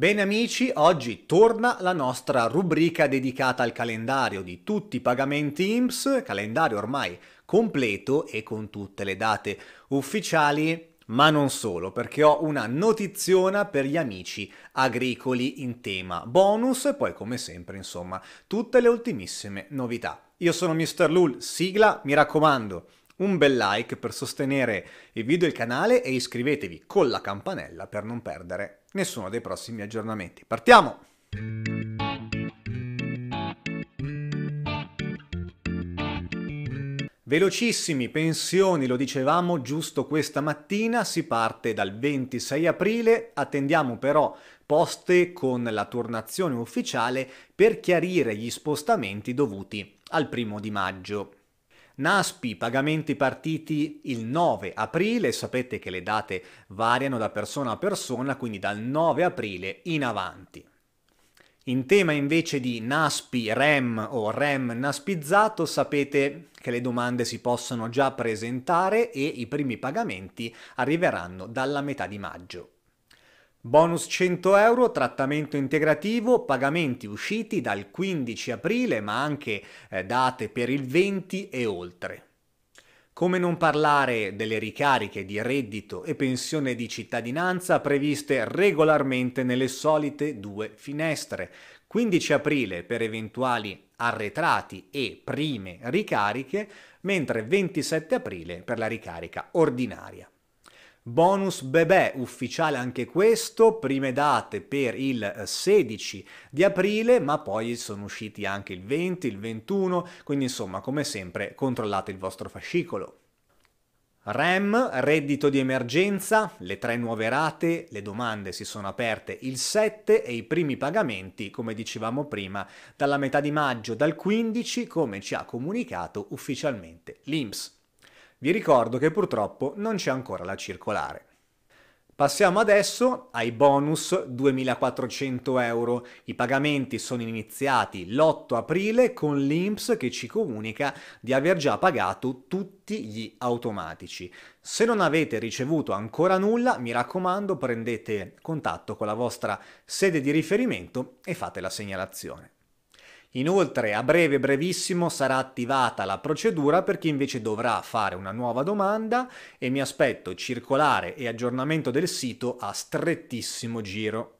Bene amici, oggi torna la nostra rubrica dedicata al calendario di tutti i pagamenti IMSS, calendario ormai completo e con tutte le date ufficiali, ma non solo, perché ho una notiziona per gli amici agricoli in tema bonus e poi come sempre, insomma, tutte le ultimissime novità. Io sono Mr. Lul, sigla, mi raccomando un bel like per sostenere il video e il canale e iscrivetevi con la campanella per non perdere nessuno dei prossimi aggiornamenti. Partiamo! Velocissimi pensioni, lo dicevamo giusto questa mattina, si parte dal 26 aprile, attendiamo però poste con la tornazione ufficiale per chiarire gli spostamenti dovuti al primo di maggio. NASPI, pagamenti partiti il 9 aprile, sapete che le date variano da persona a persona, quindi dal 9 aprile in avanti. In tema invece di NASPI REM o REM NASPizzato sapete che le domande si possono già presentare e i primi pagamenti arriveranno dalla metà di maggio. Bonus 100 euro, trattamento integrativo, pagamenti usciti dal 15 aprile ma anche eh, date per il 20 e oltre. Come non parlare delle ricariche di reddito e pensione di cittadinanza previste regolarmente nelle solite due finestre. 15 aprile per eventuali arretrati e prime ricariche, mentre 27 aprile per la ricarica ordinaria. Bonus bebè ufficiale anche questo, prime date per il 16 eh, di aprile, ma poi sono usciti anche il 20, il 21, quindi insomma come sempre controllate il vostro fascicolo. REM, reddito di emergenza, le tre nuove rate, le domande si sono aperte il 7 e i primi pagamenti, come dicevamo prima, dalla metà di maggio, dal 15, come ci ha comunicato ufficialmente l'INPS. Vi ricordo che purtroppo non c'è ancora la circolare. Passiamo adesso ai bonus 2400 euro. I pagamenti sono iniziati l'8 aprile con l'INPS che ci comunica di aver già pagato tutti gli automatici. Se non avete ricevuto ancora nulla, mi raccomando prendete contatto con la vostra sede di riferimento e fate la segnalazione. Inoltre, a breve brevissimo sarà attivata la procedura per chi invece dovrà fare una nuova domanda e mi aspetto circolare e aggiornamento del sito a strettissimo giro.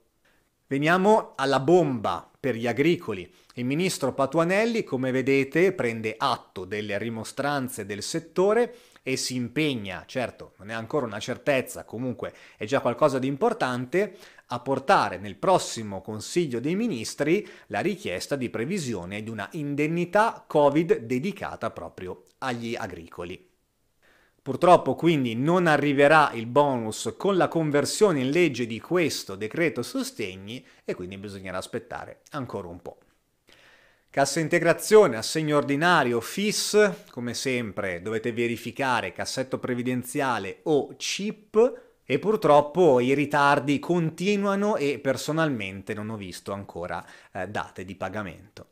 Veniamo alla bomba per gli agricoli. Il ministro Patuanelli, come vedete, prende atto delle rimostranze del settore e si impegna, certo non è ancora una certezza, comunque è già qualcosa di importante, a portare nel prossimo Consiglio dei Ministri la richiesta di previsione di una indennità Covid dedicata proprio agli agricoli. Purtroppo quindi non arriverà il bonus con la conversione in legge di questo decreto sostegni e quindi bisognerà aspettare ancora un po'. Cassa integrazione, assegno ordinario, FIS, come sempre dovete verificare cassetto previdenziale o CIP e purtroppo i ritardi continuano e personalmente non ho visto ancora eh, date di pagamento.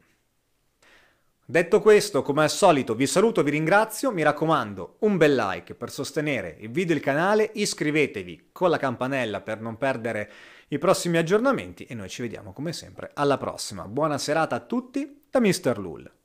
Detto questo, come al solito vi saluto, vi ringrazio, mi raccomando un bel like per sostenere il video e il canale, iscrivetevi con la campanella per non perdere i prossimi aggiornamenti e noi ci vediamo come sempre alla prossima. Buona serata a tutti da Mr. Lul.